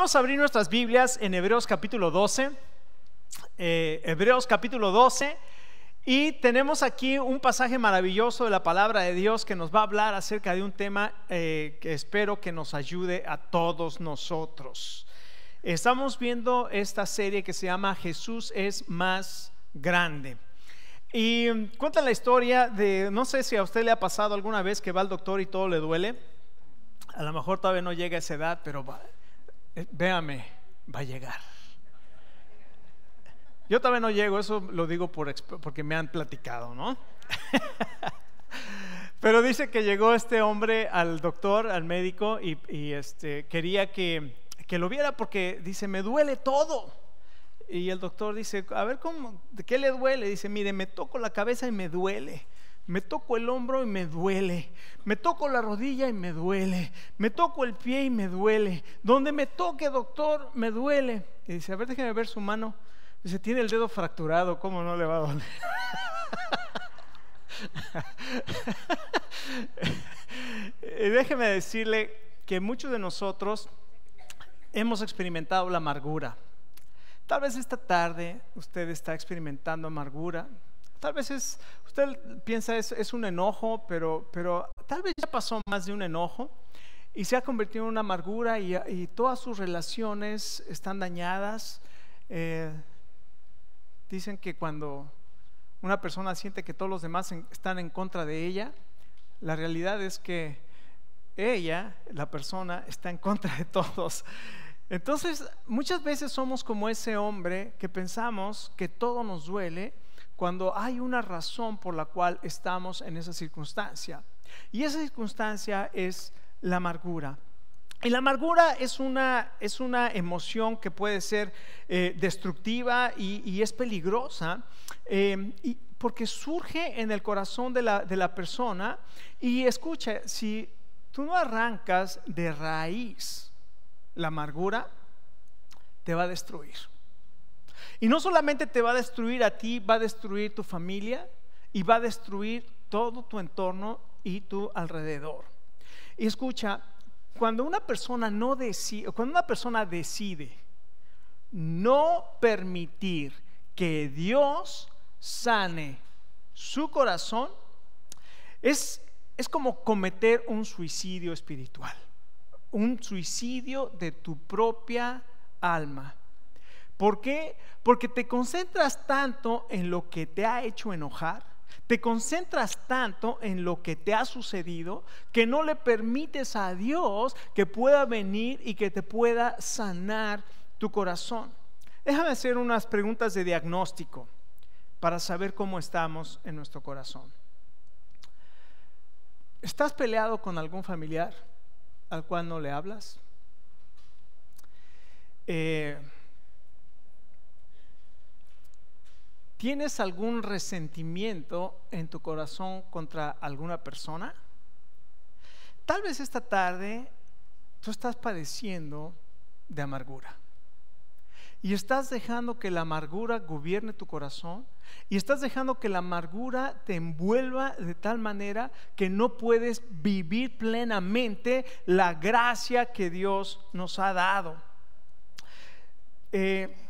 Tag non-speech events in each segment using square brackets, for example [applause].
Vamos abrir nuestras Biblias en Hebreos capítulo 12. Eh, Hebreos capítulo 12. Y tenemos aquí un pasaje maravilloso de la palabra de Dios que nos va a hablar acerca de un tema eh, que espero que nos ayude a todos nosotros. Estamos viendo esta serie que se llama Jesús es más grande. Y cuenta la historia de, no sé si a usted le ha pasado alguna vez que va al doctor y todo le duele. A lo mejor todavía no llega a esa edad, pero va, eh, véame, va a llegar. Yo también no llego, eso lo digo por, porque me han platicado, ¿no? [laughs] Pero dice que llegó este hombre al doctor, al médico, y, este, quería que, que, lo viera porque dice, me duele todo. Y el doctor dice, a ver, ¿cómo, ¿de qué le duele? Dice, mire, me toco la cabeza y me duele. Me toco el hombro y me duele. Me toco la rodilla y me duele. Me toco el pie y me duele. Donde me toque, doctor, me duele. Y dice, a ver, déjeme ver su mano. Dice, tiene el dedo fracturado, ¿cómo no le va a doler? [laughs] déjeme decirle que muchos de nosotros hemos experimentado la amargura. Tal vez esta tarde usted está experimentando amargura, Tal vez es, usted piensa es, es un enojo, pero, pero tal vez ya pasó más de un enojo y se ha convertido en una amargura y, todas sus relaciones están dañadas. Eh, dicen que cuando una persona siente que todos los demás están en contra de ella, la realidad es que ella, la persona, está en contra de todos. Entonces, muchas veces somos como ese hombre que pensamos que todo nos duele cuando hay una razón por la cual estamos en esa circunstancia. Y esa circunstancia es la amargura. Y la amargura es una, es una emoción que puede ser eh, destructiva y, es peligrosa em, y porque surge en el corazón de la, de la persona y escucha, si tú no arrancas de raíz la amargura, te va a destruir. Y no solamente te va a destruir a ti, va a destruir tu familia y va a destruir todo tu entorno y tu alrededor. Y escucha, cuando una persona no decide, cuando una persona decide no permitir que Dios sane su corazón, es, es como cometer un suicidio espiritual, un suicidio de tu propia alma. ¿Por qué? Porque te concentras tanto en lo que te ha hecho enojar, te concentras tanto en lo que te ha sucedido, que no le permites a Dios que pueda venir y que te pueda sanar tu corazón. Déjame hacer unas preguntas de diagnóstico para saber cómo estamos en nuestro corazón. ¿Estás peleado con algún familiar al cual no le hablas? Eh, ¿Tienes algún resentimiento en tu corazón contra alguna persona? Tal vez esta tarde tú estás padeciendo de amargura y estás dejando que la amargura gobierne tu corazón y estás dejando que la amargura te envuelva de tal manera que no puedes vivir plenamente la gracia que Dios nos ha dado. Eh,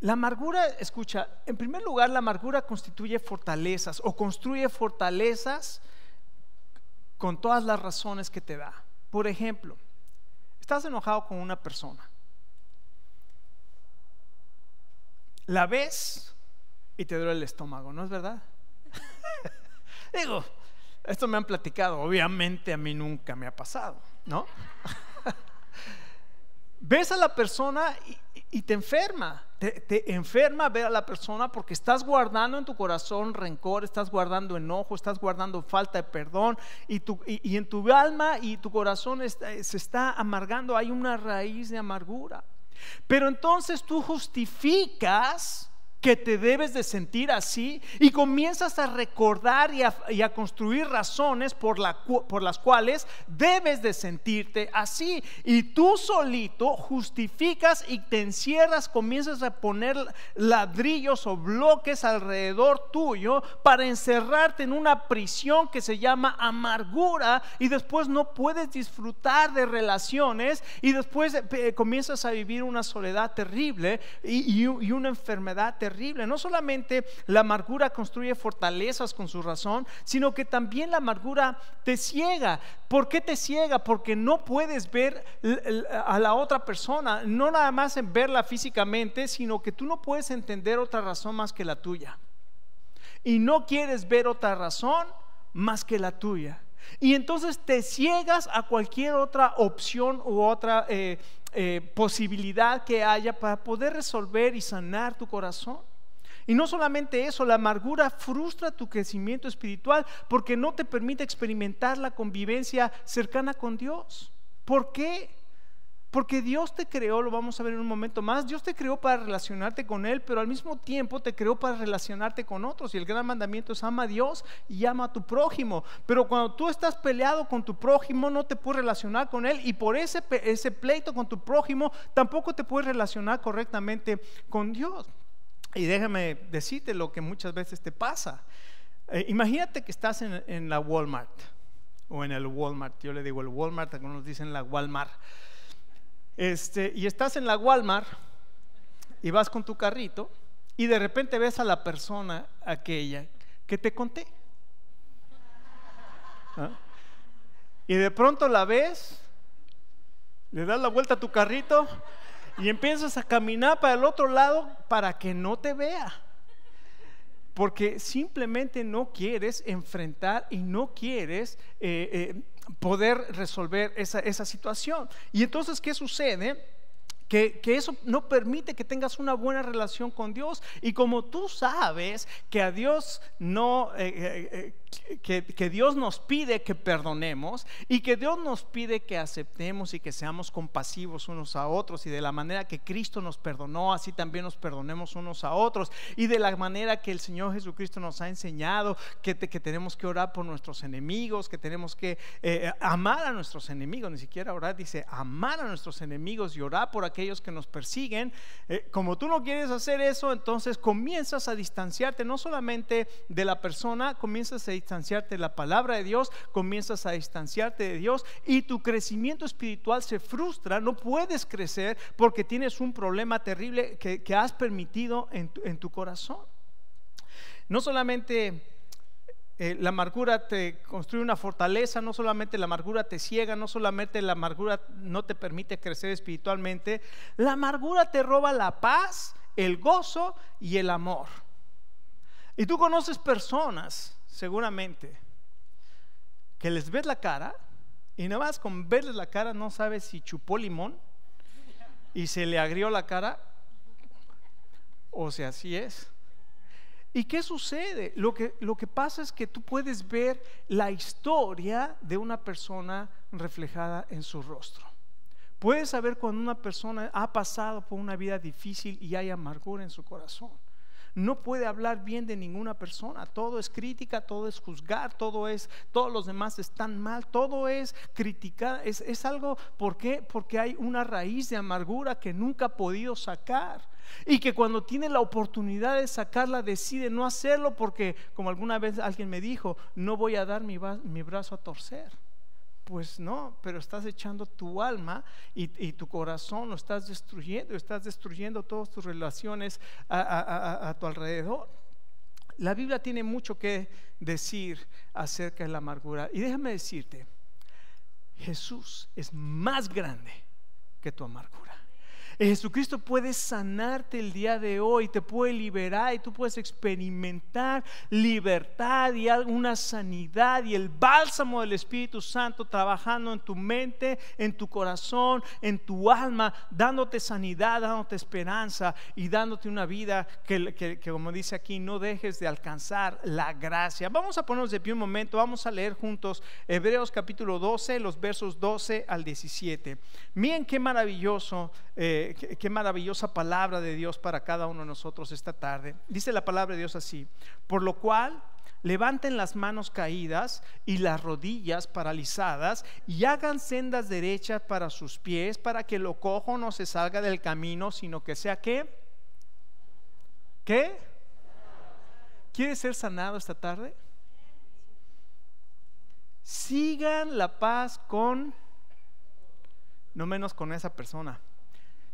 la amargura, escucha, en primer lugar, la amargura constituye fortalezas o construye fortalezas con todas las razones que te da. Por ejemplo, estás enojado con una persona. La ves y te duele el estómago, ¿no es verdad? [laughs] Digo, esto me han platicado, obviamente a mí nunca me ha pasado, ¿no? [laughs] ves a la persona y, te enferma. Te, enferma ver a la persona porque estás guardando en tu corazón rencor, estás guardando enojo, estás guardando falta de perdón y, y, en tu alma y tu corazón se está amargando, hay una raíz de amargura. Pero entonces tú justificas que te debes de sentir así y comienzas a recordar y a, construir razones por, las cuales debes de sentirte así. Y tú solito justificas y te encierras, comienzas a poner ladrillos o bloques alrededor tuyo para encerrarte en una prisión que se llama amargura y después no puedes disfrutar de relaciones y después eh, comienzas a vivir una soledad terrible y una enfermedad terrible no solamente la amargura construye fortalezas con su razón, sino que también la amargura te ciega. ¿Por qué te ciega? Porque no puedes ver a la otra persona, no nada más en verla físicamente, sino que tú no puedes entender otra razón más que la tuya. Y no quieres ver otra razón más que la tuya. Y entonces te ciegas a cualquier otra opción u otra eh, eh, posibilidad que haya para poder resolver y sanar tu corazón. Y no solamente eso, la amargura frustra tu crecimiento espiritual porque no te permite experimentar la convivencia cercana con Dios. ¿Por qué? Porque Dios te creó, lo vamos a ver en un momento más, Dios te creó para relacionarte con Él, pero al mismo tiempo te creó para relacionarte con otros. Y el gran mandamiento es ama a Dios y ama a tu prójimo. Pero cuando tú estás peleado con tu prójimo, no te puedes relacionar con Él. Y por ese, pleito con tu prójimo, tampoco te puedes relacionar correctamente con Dios. Y déjame decirte lo que muchas veces te pasa. Eh, imagínate que estás en, en la Walmart o en el Walmart. Yo le digo el Walmart, algunos dicen la Walmart. Este, y estás en la Walmart y vas con tu carrito y de repente ves a la persona aquella que te conté. ¿Ah? Y de pronto la ves, le das la vuelta a tu carrito y empiezas a caminar para el otro lado para que no te vea. Porque simplemente no quieres enfrentar y no quieres eh, eh, poder resolver esa, situación. Y entonces, ¿qué sucede? Que, eso no permite que tengas una buena relación con Dios. Y como tú sabes que a Dios no, eh, eh, eh, que, Dios nos pide que perdonemos y que Dios nos pide que aceptemos y que seamos compasivos unos a otros y de la manera que Cristo nos perdonó, así también nos perdonemos unos a otros y de la manera que el Señor Jesucristo nos ha enseñado que, que tenemos que orar por nuestros enemigos, que tenemos que eh, eh, amar a nuestros enemigos, ni siquiera orar, dice amar a nuestros enemigos y orar por aquellos que nos persiguen. Eh, como tú no quieres hacer eso, entonces comienzas a distanciarte no solamente de la persona, comienzas a distanciarte de la palabra de Dios, comienzas a distanciarte de Dios y tu crecimiento espiritual se frustra, no puedes crecer porque tienes un problema terrible que, has permitido en tu, corazón. No solamente eh, la amargura te construye una fortaleza, no solamente la amargura te ciega, no solamente la amargura no te permite crecer espiritualmente, la amargura te roba la paz, el gozo y el amor. Y tú conoces personas seguramente, que les ves la cara y nada más con verles la cara no sabes si chupó limón y se le agrió la cara o si así es. ¿Y qué sucede? Lo que, lo que pasa es que tú puedes ver la historia de una persona reflejada en su rostro. Puedes saber cuando una persona ha pasado por una vida difícil y hay amargura en su corazón no puede hablar bien de ninguna persona. Todo es crítica, todo es juzgar, todo es, todos los demás están mal, todo es criticar. Es, algo, ¿por qué? Porque hay una raíz de amargura que nunca ha podido sacar. Y que cuando tiene la oportunidad de sacarla, decide no hacerlo porque, como alguna vez alguien me dijo, no voy a dar mi brazo a torcer. Pues no, pero estás echando tu alma y, tu corazón, lo estás destruyendo, estás destruyendo todas tus relaciones a tu alrededor. La Biblia tiene mucho que decir acerca de la amargura. Y déjame decirte, Jesús es más grande que tu amargura. Jesucristo puede sanarte el día de hoy, te puede liberar y tú puedes experimentar libertad y una sanidad y el bálsamo del Espíritu Santo trabajando en tu mente, en tu corazón, en tu alma, dándote sanidad, dándote esperanza y dándote una vida que, como dice aquí, no dejes de alcanzar la gracia. Vamos a ponernos de pie un momento, vamos a leer juntos Hebreos capítulo 12, los versos 12 al 17. Miren qué maravilloso. Eh, qué, maravillosa palabra de Dios para cada uno de nosotros esta tarde. Dice la palabra de Dios así, por lo cual levanten las manos caídas y las rodillas paralizadas y hagan sendas derechas para sus pies para que lo cojo no se salga del camino, sino que sea que ¿Qué? ¿Quieres ser sanado esta tarde? Sigan la paz con no menos con esa persona.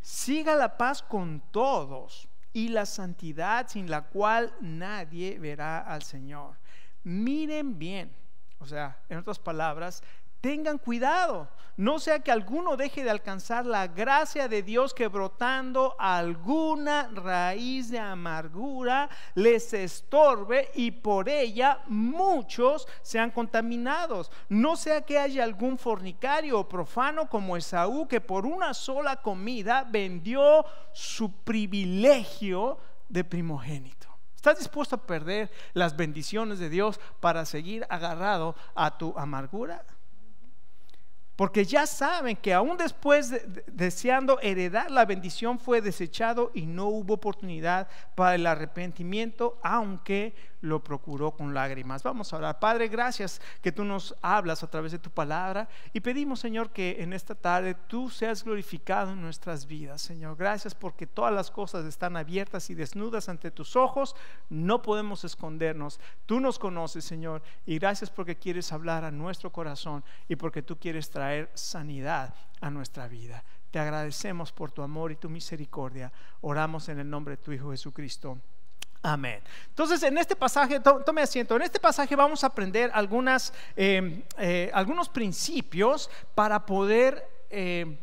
Siga la paz con todos y la santidad sin la cual nadie verá al Señor. Miren bien, o sea, en otras palabras, Tengan cuidado, no sea que alguno deje de alcanzar la gracia de Dios que brotando alguna raíz de amargura les estorbe y por ella muchos sean contaminados. No sea que haya algún fornicario o profano como Esaú que por una sola comida vendió su privilegio de primogénito. ¿Estás dispuesto a perder las bendiciones de Dios para seguir agarrado a tu amargura? porque ya saben que aún después deseando heredar la bendición fue desechado y no hubo oportunidad para el arrepentimiento, aunque lo procuró con lágrimas. Vamos a orar. Padre, gracias que tú nos hablas a través de tu palabra y pedimos, Señor, que en esta tarde tú seas glorificado en nuestras vidas, Señor. Gracias porque todas las cosas están abiertas y desnudas ante tus ojos. No podemos escondernos. Tú nos conoces, Señor, y gracias porque quieres hablar a nuestro corazón y porque tú quieres traer sanidad a nuestra vida. Te agradecemos por tu amor y tu misericordia. Oramos en el nombre de tu Hijo Jesucristo. Amén. Entonces, en este pasaje, tome asiento, en este pasaje vamos a aprender eh, eh, algunos principios para poder eh,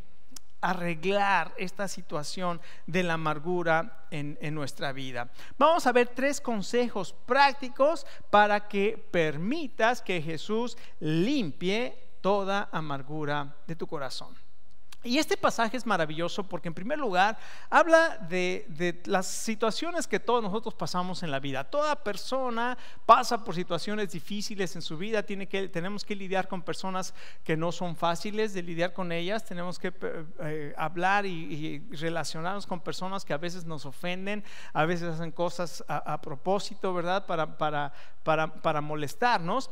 arreglar esta situación de la amargura en nuestra vida. Vamos a ver tres consejos prácticos para que permitas que Jesús limpie toda amargura de tu corazón. Y este pasaje es maravilloso porque en primer lugar habla de, las situaciones que todos nosotros pasamos en la vida. Toda persona pasa por situaciones difíciles en su vida, tiene que, tenemos que lidiar con personas que no son fáciles de lidiar con ellas, tenemos que eh, eh, hablar y, relacionarnos con personas que a veces nos ofenden, a veces hacen cosas a, propósito, ¿verdad? Para, para, para, para molestarnos.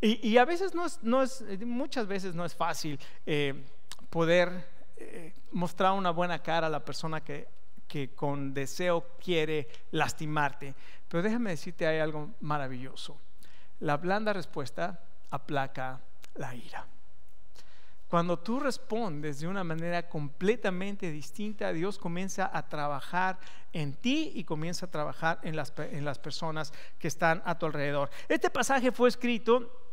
Y, a veces no es, no es, muchas veces no es fácil eh, poder eh, mostrar una buena cara a la persona que, que con deseo quiere lastimarte. Pero déjame decirte, hay algo maravilloso. La blanda respuesta aplaca la ira. Cuando tú respondes de una manera completamente distinta, Dios comienza a trabajar en ti y comienza a trabajar en las, en las personas que están a tu alrededor. Este pasaje fue escrito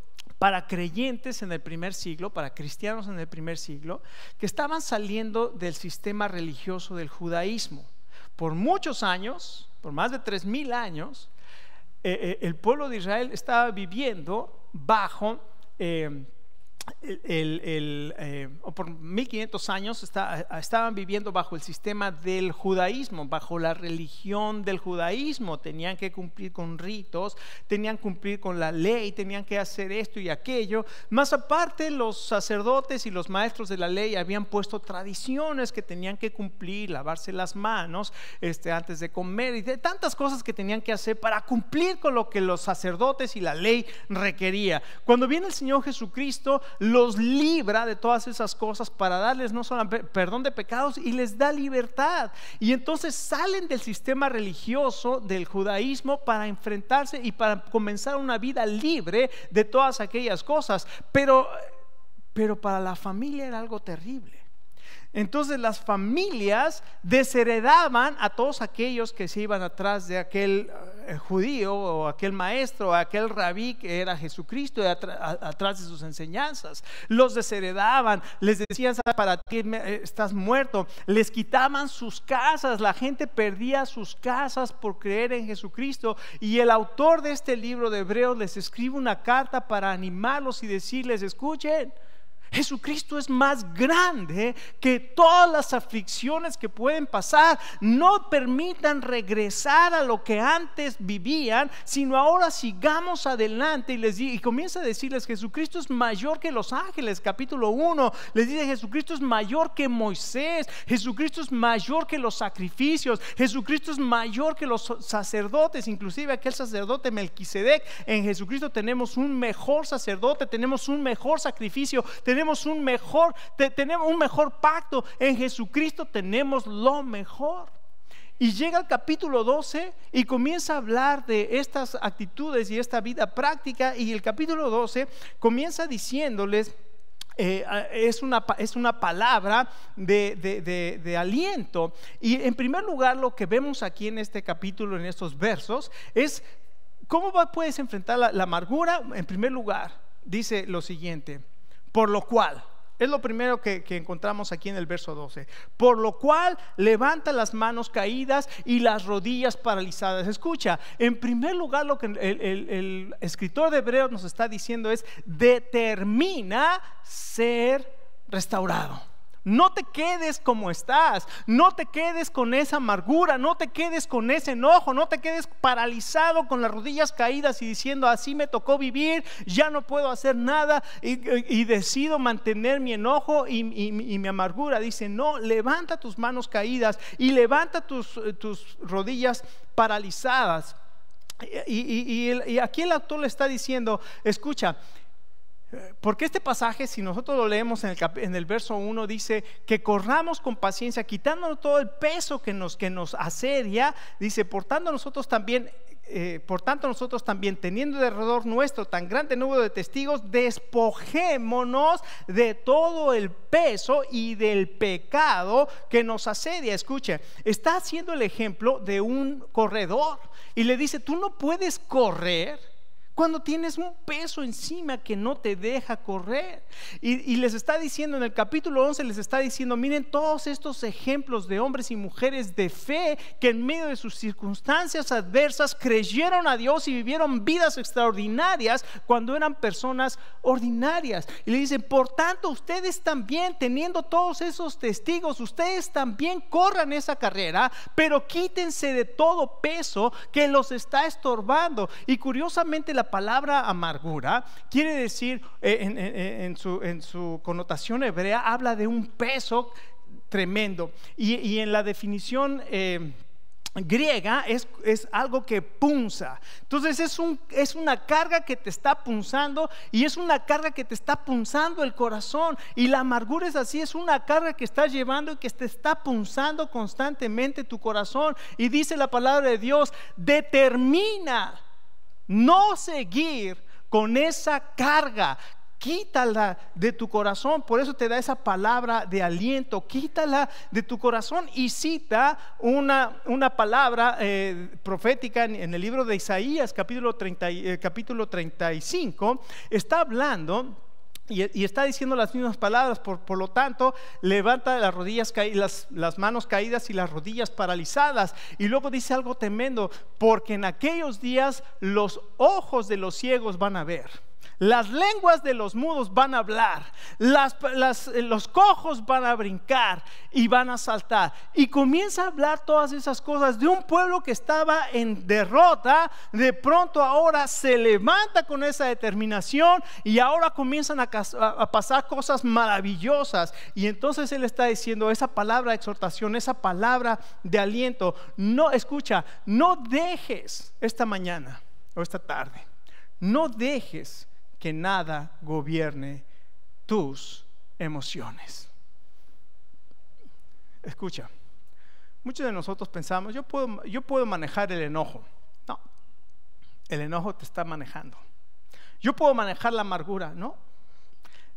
para creyentes en el primer siglo, para cristianos en el primer siglo, que estaban saliendo del sistema religioso del judaísmo. Por muchos años, por más de 3.000 años, eh, eh, el pueblo de Israel estaba viviendo bajo... Eh, el, eh, por 1500 años estaban viviendo bajo el sistema del judaísmo, bajo la religión del judaísmo. Tenían que cumplir con ritos, tenían que cumplir con la ley, tenían que hacer esto y aquello. Más aparte, los sacerdotes y los maestros de la ley habían puesto tradiciones que tenían que cumplir, lavarse las manos este, antes de comer y de tantas cosas que tenían que hacer para cumplir con lo que los sacerdotes y la ley requería. Cuando viene el Señor Jesucristo, los libra de todas esas cosas para darles no solo perdón de pecados y les da libertad. Y entonces salen del sistema religioso, del judaísmo, para enfrentarse y para comenzar una vida libre de todas aquellas cosas. Pero, pero para la familia era algo terrible. Entonces las familias desheredaban a todos aquellos que se iban atrás de aquel eh, judío o aquel maestro aquel rabí que era Jesucristo atrás de sus enseñanzas. Los desheredaban, les decían, para ti eh, estás muerto, les quitaban sus casas, la gente perdía sus casas por creer en Jesucristo. Y el autor de este libro de Hebreos les escribe una carta para animarlos y decirles, escuchen. Jesucristo es más grande que todas las aflicciones que pueden pasar. No permitan regresar a lo que antes vivían, sino ahora sigamos adelante. Y, les, y comienza a decirles, Jesucristo es mayor que los ángeles, capítulo 1. Les dice, Jesucristo es mayor que Moisés, Jesucristo es mayor que los sacrificios, Jesucristo es mayor que los sacerdotes, inclusive aquel sacerdote Melquisedec. En Jesucristo tenemos un mejor sacerdote, tenemos un mejor sacrificio, tenemos tenemos un mejor, tenemos un mejor pacto. En Jesucristo tenemos lo mejor. Y llega al capítulo 12 y comienza a hablar de estas actitudes y esta vida práctica. Y el capítulo 12 comienza diciéndoles... Eh, es, una, es una palabra de, aliento. Y en primer lugar, lo que vemos aquí en este capítulo, en estos versos, es cómo puedes enfrentar la amargura. En primer lugar, dice lo siguiente, por lo cual, es lo primero que, encontramos aquí en el verso 12. Por lo cual levanta las manos caídas y las rodillas paralizadas. Escucha, en primer lugar lo que el escritor de Hebreos nos está diciendo es, determina ser restaurado. No te quedes como estás, no te quedes con esa amargura, no te quedes con ese enojo, no te quedes paralizado con las rodillas caídas y diciendo, así me tocó vivir, ya no puedo hacer nada y, decido mantener mi enojo y, mi amargura. Dice, no, levanta tus manos caídas y levanta tus, tus rodillas paralizadas. y aquí el autor le está diciendo, escucha, porque este pasaje, si nosotros lo leemos en el, verso 1, dice que corramos con paciencia, quitándonos todo el peso que nos, que nos asedia, dice, portando nosotros también, eh, por tanto nosotros también, teniendo de alrededor nuestro tan grande número de testigos, despojémonos de todo el peso y del pecado que nos asedia. Escuche, está haciendo el ejemplo de un corredor y le dice, tú no puedes correr cuando tienes un peso encima que no te deja correr. Y, les está diciendo, en el capítulo 11 les está diciendo, miren todos estos ejemplos de hombres y mujeres de fe que en medio de sus circunstancias adversas creyeron a Dios y vivieron vidas extraordinarias cuando eran personas ordinarias. Y le dicen, por tanto, ustedes también, teniendo todos esos testigos, ustedes también corran esa carrera, pero quítense de todo peso que los está estorbando. Y curiosamente la palabra amargura quiere decir, eh, en, su, connotación hebrea, habla de un peso tremendo. Y, en la definición eh, griega es, algo que punza. Entonces es, un, es una carga que te está punzando y es una carga que te está punzando el corazón. Y la amargura es así, es una carga que estás llevando y que te está punzando constantemente tu corazón. Y dice la palabra de Dios, determina no seguir con esa carga. Quítala de tu corazón, por eso te da esa palabra de aliento, quítala de tu corazón y cita una, una palabra eh, profética en, el libro de Isaías capítulo, eh, capítulo 35, está hablando y, está diciendo las mismas palabras, por, lo tanto, levanta las rodillas las, las manos caídas y las rodillas paralizadas. Y luego dice algo tremendo, porque en aquellos días los ojos de los ciegos van a ver. Las lenguas de los mudos van a hablar, los cojos van a brincar y van a saltar. Y comienza a hablar todas esas cosas de un pueblo que estaba en derrota, de pronto ahora se levanta con esa determinación y ahora comienzan a, a pasar cosas maravillosas. Y entonces él está diciendo esa palabra de exhortación, esa palabra de aliento. No, escucha, no dejes esta mañana o esta tarde, no dejes que nada gobierne tus emociones. Escucha, muchos de nosotros pensamos, yo puedo, yo puedo manejar el enojo. No, el enojo te está manejando. Yo puedo manejar la amargura, ¿no?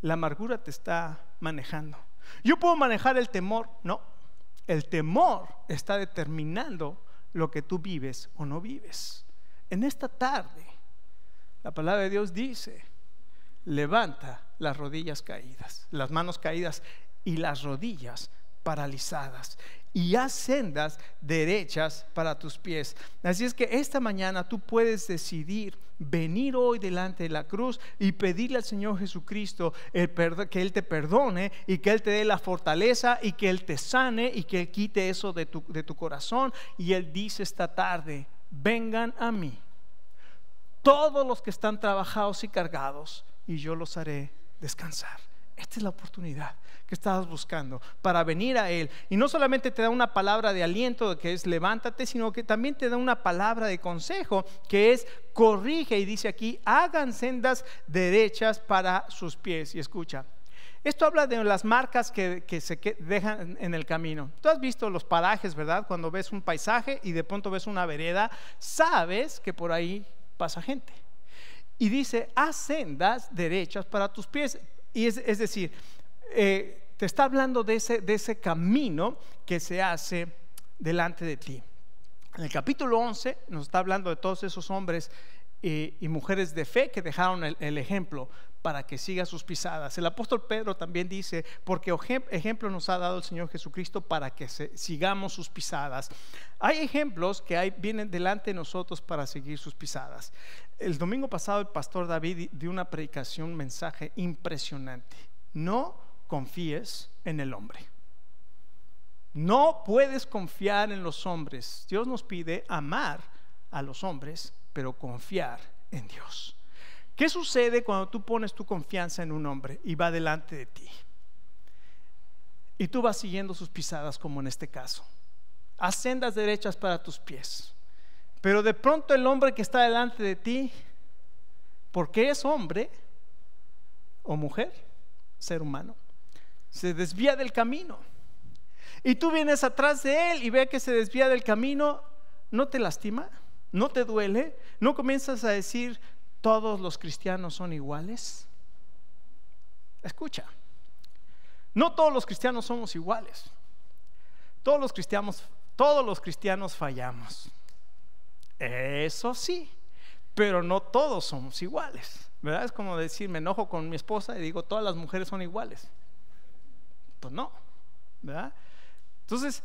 La amargura te está manejando. Yo puedo manejar el temor, no. El temor está determinando lo que tú vives o no vives. En esta tarde, la palabra de Dios dice, levanta las rodillas caídas, las manos caídas y las rodillas paralizadas y haz sendas derechas para tus pies. Así es que esta mañana tú puedes decidir venir hoy delante de la cruz y pedirle al Señor Jesucristo que Él te perdone y que Él te dé la fortaleza y que Él te sane y que Él quite eso de tu, de tu corazón. Y Él dice esta tarde, vengan a mí todos los que están trabajados y cargados y yo los haré descansar. Esta es la oportunidad que estabas buscando para venir a Él. Y no solamente te da una palabra de aliento, que es levántate, sino que también te da una palabra de consejo, que es corrige. Y dice aquí, hagan sendas derechas para sus pies. Y escucha, esto habla de las marcas que, que, se dejan en el camino. Tú has visto los parajes, ¿verdad? Cuando ves un paisaje y de pronto ves una vereda, sabes que por ahí pasa gente y dice, haz sendas derechas para tus pies. Y es, decir, eh, te está hablando de ese, de ese camino que se hace delante de ti. En el capítulo 11 nos está hablando de todos esos hombres eh, y, mujeres de fe que dejaron el, ejemplo para que siga sus pisadas. El apóstol Pedro también dice, porque ejemplo nos ha dado el Señor Jesucristo para que sigamos sus pisadas. Hay ejemplos que vienen delante de nosotros para seguir sus pisadas. El domingo pasado el pastor David dio una predicación, un mensaje impresionante. No confíes en el hombre. No puedes confiar en los hombres. Dios nos pide amar a los hombres, pero confiar en Dios. ¿Qué sucede cuando tú pones tu confianza en un hombre y va delante de ti? Y tú vas siguiendo sus pisadas como en este caso. Haz sendas derechas para tus pies. Pero de pronto el hombre que está delante de ti, porque es hombre o mujer, ser humano, se desvía del camino. Y tú vienes atrás de él y ve que se desvía del camino, ¿no te lastima? ¿No te duele? ¿No comienzas a decir, todos los cristianos son iguales? Escucha, no todos los cristianos somos iguales. Todos los cristianos, todos los cristianos fallamos. Eso sí, pero no todos somos iguales. ¿Verdad? Es como decir, me enojo con mi esposa y digo, todas las mujeres son iguales. Pues no, ¿verdad? Entonces,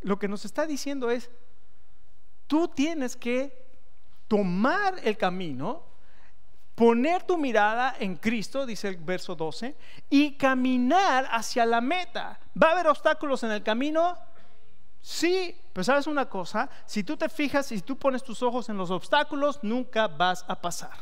lo que nos está diciendo es, tú tienes que tomar el camino, poner tu mirada en Cristo, dice el verso 12, y caminar hacia la meta. ¿Va a haber obstáculos en el camino? Sí, pero sabes una cosa, si tú te fijas y si tú pones tus ojos en los obstáculos, nunca vas a pasar.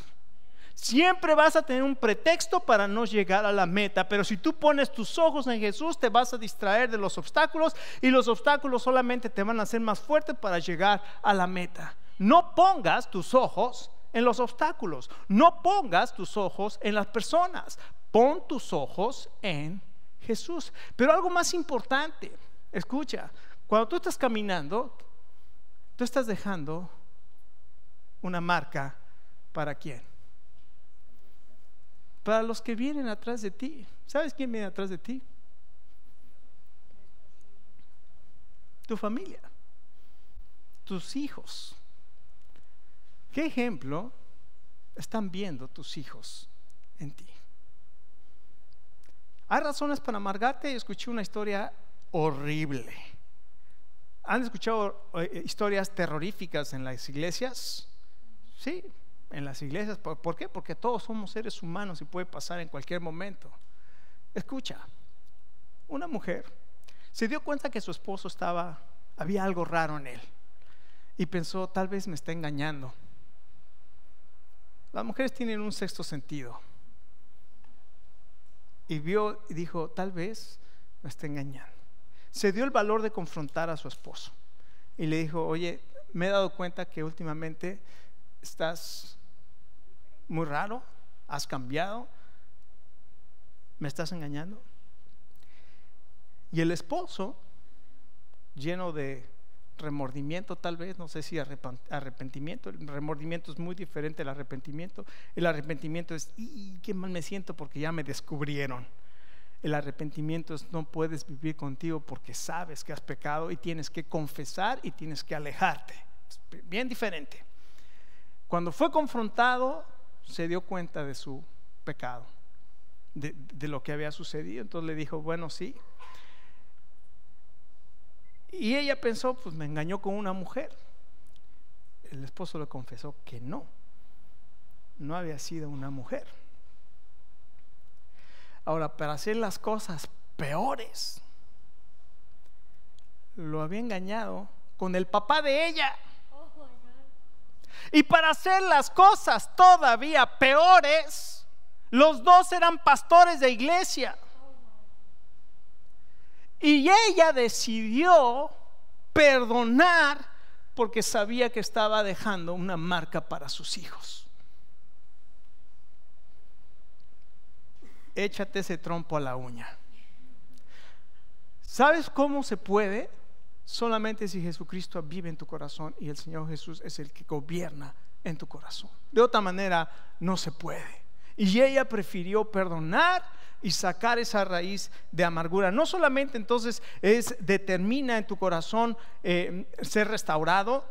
Siempre vas a tener un pretexto para no llegar a la meta, pero si tú pones tus ojos en Jesús, te vas a distraer de los obstáculos y los obstáculos solamente te van a hacer más fuerte para llegar a la meta. No pongas tus ojos en los obstáculos, no pongas tus ojos en las personas, pon tus ojos en Jesús. Pero algo más importante, escucha, cuando tú estás caminando, tú estás dejando una marca para quién? Para los que vienen atrás de ti. ¿Sabes quién viene atrás de ti? Tu familia, tus hijos. ¿Qué ejemplo están viendo tus hijos en ti? Hay razones para amargarte. Escuché una historia horrible ¿Han escuchado eh, eh, historias terroríficas en las iglesias? Sí, en las iglesias. ¿Por qué? Porque todos somos seres humanos y puede pasar en cualquier momento. Escucha, una mujer se dio cuenta que su esposo estaba, había algo raro en él y pensó, tal vez me está engañando. Las mujeres tienen un sexto sentido. Y vio y dijo, tal vez me está engañando se dio el valor de confrontar a su esposo y le dijo, oye, me he dado cuenta que últimamente estás muy raro, has cambiado, me estás engañando. Y el esposo, lleno de remordimiento tal vez, no sé si arrepentimiento, el remordimiento es muy diferente al arrepentimiento, el arrepentimiento es, y qué mal me siento porque ya me descubrieron el arrepentimiento es no puedes vivir contigo porque sabes que has pecado y tienes que confesar y tienes que alejarte. Pues, bien diferente. Cuando fue confrontado, se dio cuenta de su pecado, de, de lo que había sucedido. Entonces le dijo, bueno, sí. Y ella pensó, pues me engañó con una mujer. El esposo le confesó que no, no había sido una mujer Ahora, para hacer las cosas peores, lo había engañado con el papá de ella. Y para hacer las cosas todavía peores, los dos eran pastores de iglesia. Y ella decidió perdonar porque sabía que estaba dejando una marca para sus hijos. échate ese trompo a la uña. ¿Sabes cómo se puede? Solamente si Jesucristo vive en tu corazón y el Señor Jesús es el que gobierna en tu corazón. De otra manera, no se puede. Y ella prefirió perdonar y sacar esa raíz de amargura. No solamente entonces es determina en tu corazón eh, ser restaurado,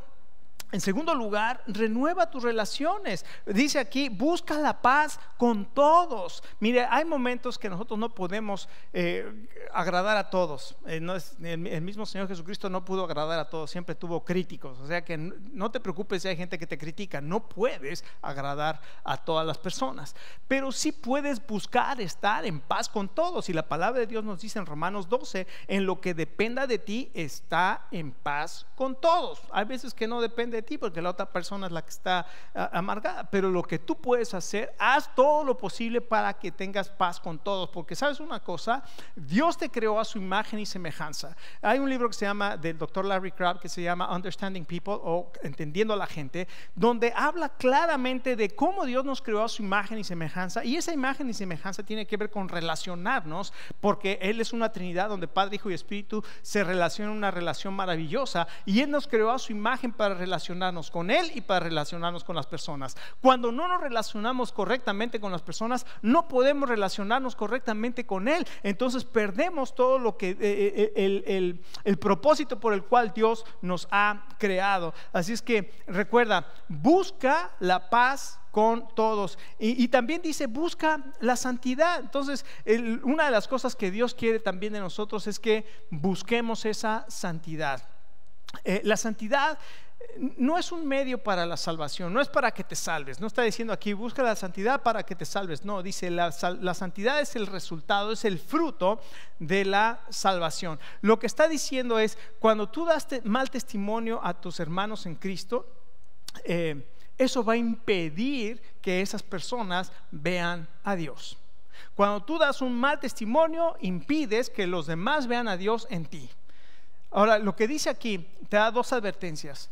en segundo lugar, renueva tus relaciones. Dice aquí, busca la paz con todos. Mire, hay momentos que nosotros no podemos eh, agradar a todos. Eh, el, mismo Señor Jesucristo no pudo agradar a todos, siempre tuvo críticos. O sea que no, no te preocupes si hay gente que te critica. No puedes agradar a todas las personas. Pero sí puedes buscar estar en paz con todos. Y la palabra de Dios nos dice en Romanos 12, en lo que dependa de ti, está en paz con todos. Hay veces que no depende de ti porque la otra persona es la que está ah, amargada. Pero lo que tú puedes hacer, haz todo lo posible para que tengas paz con todos. Porque sabes una cosa, Dios te creó a su imagen y semejanza. Hay un libro que se llama del doctor Larry Crabb que se llama Understanding People o Entendiendo a la Gente, donde habla claramente de cómo Dios nos creó a su imagen y semejanza. Y esa imagen y semejanza tiene que ver con relacionarnos porque Él es una Trinidad donde Padre, Hijo y Espíritu se relacionan en una relación maravillosa. Y Él nos creó a su imagen para relacionarnos relacionarnos con Él y para relacionarnos con las personas. Cuando no nos relacionamos correctamente con las personas, no podemos relacionarnos correctamente con Él. Entonces perdemos todo lo que, eh, eh, eh, el, propósito por el cual Dios nos ha creado. Así es que recuerda, busca la paz con todos. Y, también dice, busca la santidad. Entonces, una de las cosas que Dios quiere también de nosotros es que busquemos esa santidad. la santidad no es un medio para la salvación, no es para que te salves, no está diciendo aquí busca la santidad para que te salves, no, dice la, santidad es el resultado, es el fruto de la salvación. Lo que está diciendo es, cuando tú das mal testimonio a tus hermanos en Cristo, eh, eso va a impedir que esas personas vean a Dios. Cuando tú das un mal testimonio, impides que los demás vean a Dios en ti. Ahora, lo que dice aquí te da dos advertencias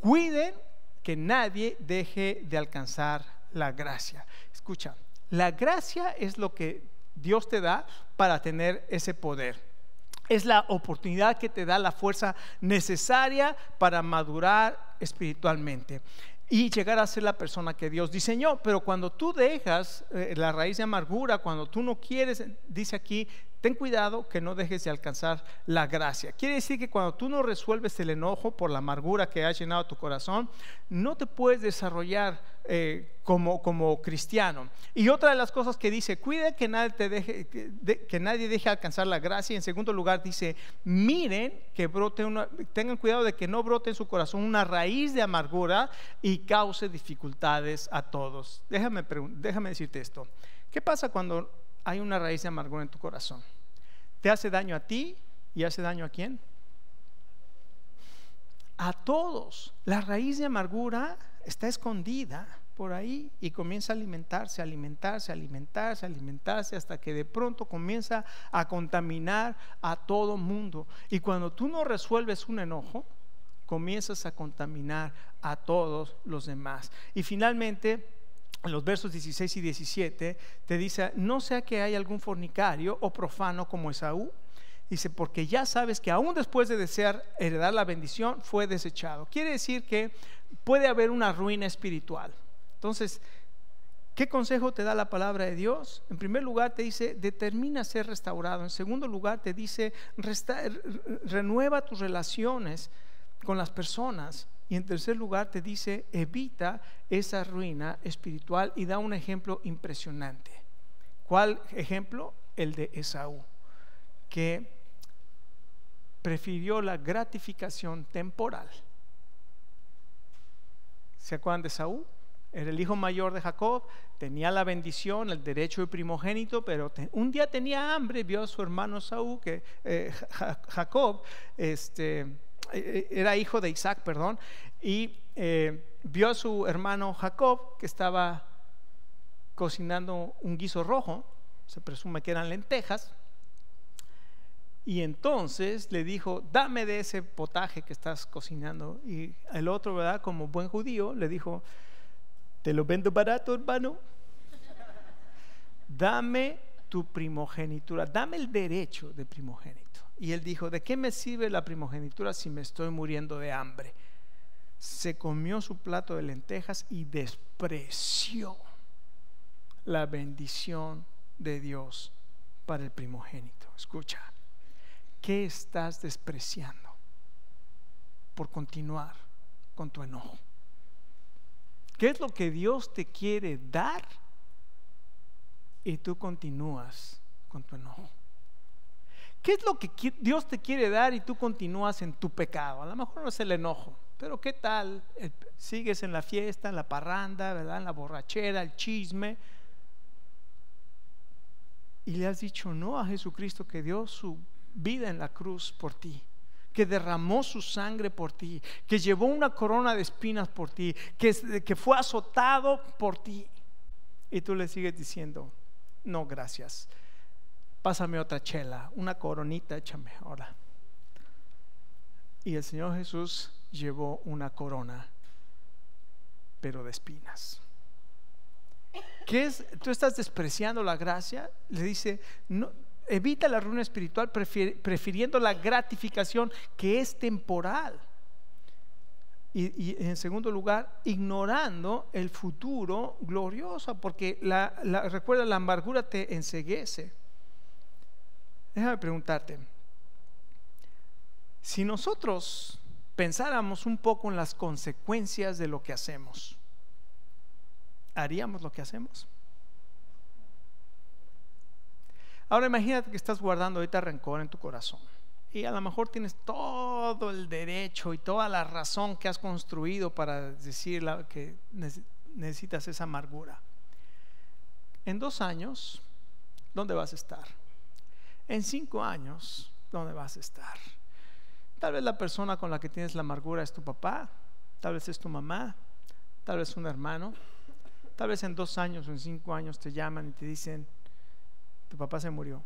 cuiden que nadie deje de alcanzar la gracia. Escucha, la gracia es lo que Dios te da para tener ese poder. Es la oportunidad que te da la fuerza necesaria para madurar espiritualmente y llegar a ser la persona que Dios diseñó. Pero cuando tú dejas eh, la raíz de amargura, cuando tú no quieres, dice aquí, ten cuidado que no dejes de alcanzar la gracia. Quiere decir que cuando tú no resuelves el enojo por la amargura que ha llenado tu corazón, no te puedes desarrollar eh, como, como cristiano. Y otra de las cosas que dice, cuida que nadie, te deje, que, nadie deje alcanzar la gracia. Y en segundo lugar dice, miren que brote una, tengan cuidado de que no brote en su corazón una raíz de amargura y cause dificultades a todos. Déjame, déjame decirte esto. ¿Qué pasa cuando hay una raíz de amargura en tu corazón. Te hace daño a ti y hace daño a quién? A todos. La raíz de amargura está escondida por ahí y comienza a alimentarse, alimentarse, alimentarse, alimentarse hasta que de pronto comienza a contaminar a todo mundo. Y cuando tú no resuelves un enojo, comienzas a contaminar a todos los demás. Y finalmente, en los versos 16 y 17, te dice, no sea que haya algún fornicario o profano como Esaú. Dice, porque ya sabes que aún después de desear heredar la bendición, fue desechado. Quiere decir que puede haber una ruina espiritual. Entonces, ¿Qué consejo te da la palabra de Dios? En primer lugar te dice, determina ser restaurado. En segundo lugar te dice, renueva tus relaciones con las personas. Y en tercer lugar te dice, evita esa ruina espiritual y da un ejemplo impresionante. ¿Cuál ejemplo? El de Esaú, que prefirió la gratificación temporal. ¿Se acuerdan de Esaú? Era el hijo mayor de Jacob, tenía la bendición, el derecho de primogénito, pero un día tenía hambre, vio a su hermano Saúl, que, eh, Jacob, este, eh, eh, era hijo de Isaac, perdón, y eh, vio a su hermano Jacob que estaba cocinando un guiso rojo, se presume que eran lentejas, y entonces le dijo, dame de ese potaje que estás cocinando. Y el otro, ¿verdad? Como buen judío, le dijo, te lo vendo barato, hermano. Dame tu primogenitura, dame el derecho de primogénito. Y él dijo, ¿de qué me sirve la primogenitura si me estoy muriendo de hambre? Se comió su plato de lentejas y despreció la bendición de Dios para el primogénito. Escucha, ¿qué estás despreciando por continuar con tu enojo? ¿Qué es lo que Dios te quiere dar? Y tú continúas con tu enojo. ¿Qué es lo que Dios te quiere dar y tú continúas en tu pecado? A lo mejor no es el enojo, pero ¿qué tal? Eh, sigues en la fiesta, en la parranda, ¿verdad? En la borrachera, el chisme. Y le has dicho no a Jesucristo que dio su vida en la cruz por ti, que derramó su sangre por ti, que llevó una corona de espinas por ti, que, que fue azotado por ti. Y tú le sigues diciendo, no, gracias pásame otra chela, una coronita, échame, ahora. Y el Señor Jesús llevó una corona, pero de espinas. ¿Qué es? ¿Tú estás despreciando la gracia? Le dice, evita la ruina espiritual prefiriendo la gratificación que es temporal. Y, en segundo lugar, ignorando el futuro glorioso, porque la, recuerda, la amargura te enseguece déjame preguntarte, si nosotros pensáramos un poco en las consecuencias de lo que hacemos, ¿haríamos lo que hacemos? Ahora imagínate que estás guardando ahorita rencor en tu corazón y a lo mejor tienes todo el derecho y toda la razón que has construido para decir que necesitas esa amargura. En dos años, ¿dónde vas a estar? en cinco años, ¿dónde vas a estar? Tal vez la persona con la que tienes la amargura es tu papá, tal vez es tu mamá, tal vez un hermano, tal vez en dos años o en cinco años te llaman y te dicen, tu papá se murió.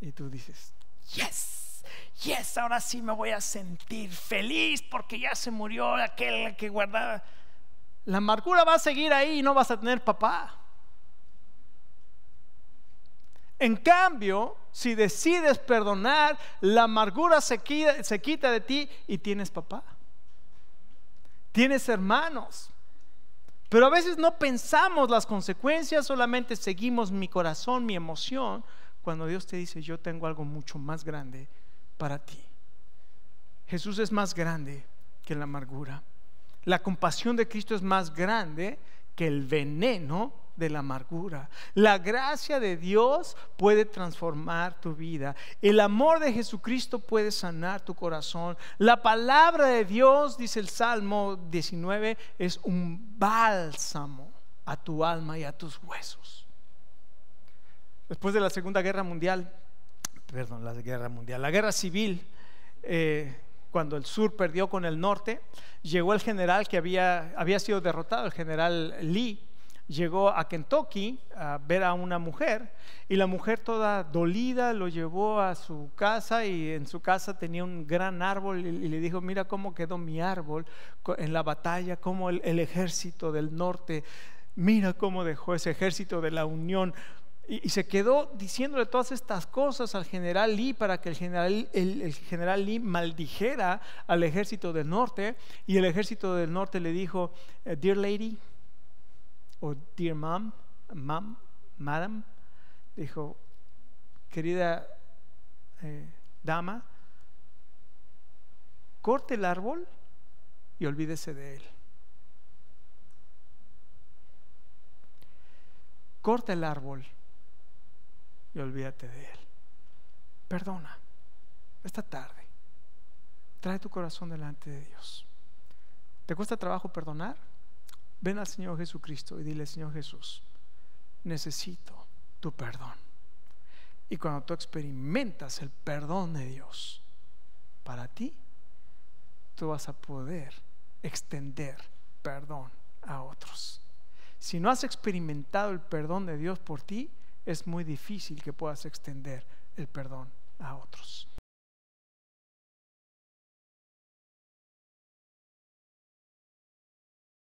Y tú dices, yes, yes, ahora sí me voy a sentir feliz porque ya se murió aquel que guardaba. La amargura va a seguir ahí y no vas a tener papá. En cambio, si decides perdonar, la amargura se quita, de ti y tienes papá. Tienes hermanos. Pero a veces no pensamos las consecuencias, solamente seguimos mi corazón, mi emoción, cuando Dios te dice, yo tengo algo mucho más grande para ti. Jesús es más grande que la amargura. La compasión de Cristo es más grande que el veneno de la amargura. La gracia de Dios puede transformar tu vida. El amor de Jesucristo puede sanar tu corazón. La palabra de Dios, dice el Salmo 19, es un bálsamo a tu alma y a tus huesos. Después de la Segunda Guerra Mundial, perdón, la Guerra Mundial, la Guerra Civil, eh, cuando el sur perdió con el norte, llegó el general que había, había sido derrotado, el general Lee, llegó a Kentucky a ver a una mujer y la mujer toda dolida lo llevó a su casa y en su casa tenía un gran árbol y, le dijo, mira cómo quedó mi árbol en la batalla, cómo el, ejército del norte, mira cómo dejó ese ejército de la Unión. Y, se quedó diciéndole todas estas cosas al general Lee para que el general, el general Lee maldijera al ejército del norte y el ejército del norte le dijo, eh, dear lady, o dear mom, mom madam, dijo, querida eh, dama, corte el árbol y olvídese de él. Corta el árbol y olvídate de él. Perdona esta tarde. Trae tu corazón delante de Dios. ¿Te cuesta trabajo perdonar? Ven al Señor Jesucristo y dile, Señor Jesús, necesito tu perdón. Y cuando tú experimentas el perdón de Dios para ti, tú vas a poder extender perdón a otros. Si no has experimentado el perdón de Dios por ti, es muy difícil que puedas extender el perdón a otros.